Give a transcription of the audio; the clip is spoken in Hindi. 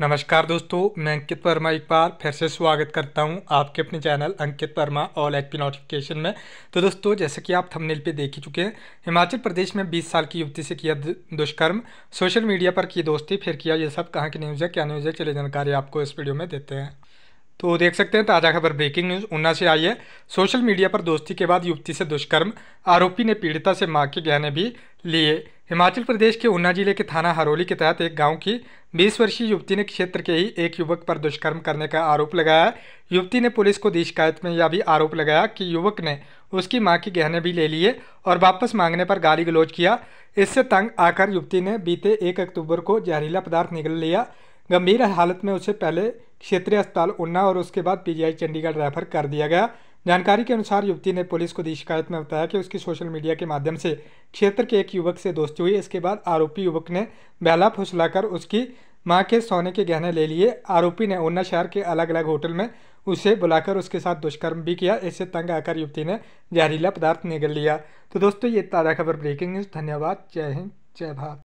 नमस्कार दोस्तों मैं अंकित वर्मा एक बार फिर से स्वागत करता हूं आपके अपने channel Ankit Verma all H P notification में तो दोस्तों जैसे कि आप थंबनेल पे देख ही चुके हैं हिमाचल प्रदेश में 20 साल की युवती से किया दुष्कर्म सोशल मीडिया पर की दोस्ती फिर किया ये सब कहाँ की न्यूज़ है क्या न्यूज़ है चलिए जानकारी आपको इस वीडियो में देते हैं तो देख सकते हैं ताज़ा खबर ब्रेकिंग न्यूज़ ऊना से आई है सोशल मीडिया पर दोस्ती के बाद युवती से दुष्कर्म आरोपी ने पीड़िता से मां के गहने भी लिए हिमाचल प्रदेश के ऊना जिले के थाना हरोली के तहत एक गांव की बीस वर्षीय युवती ने क्षेत्र के ही एक युवक पर दुष्कर्म करने का आरोप लगाया युवती ने पुलिस को दी शिकायत में यह भी आरोप लगाया कि युवक ने उसकी मां के गहने भी ले लिए और वापस मांगने पर गाली गलौज किया इससे तंग आकर युवती ने बीते एक अक्टूबर को जहरीला पदार्थ निगल लिया गंभीर हालत में उसे पहले क्षेत्रीय अस्पताल उन्ना और उसके बाद पीजीआई चंडीगढ़ रेफर कर दिया गया जानकारी के अनुसार युवती ने पुलिस को दी शिकायत में बताया कि उसकी सोशल मीडिया के माध्यम से क्षेत्र के एक युवक से दोस्ती हुई इसके बाद आरोपी युवक ने बेला फुसलाकर उसकी मां के सोने के गहने ले लिए आरोपी ने ऊना शहर के अलग अलग होटल में उसे बुलाकर उसके साथ दुष्कर्म भी किया इससे तंग आकर युवती ने जहरीला पदार्थ निगल लिया तो दोस्तों ये ताज़ा खबर ब्रेकिंग न्यूज़ धन्यवाद जय हिंद जय भारत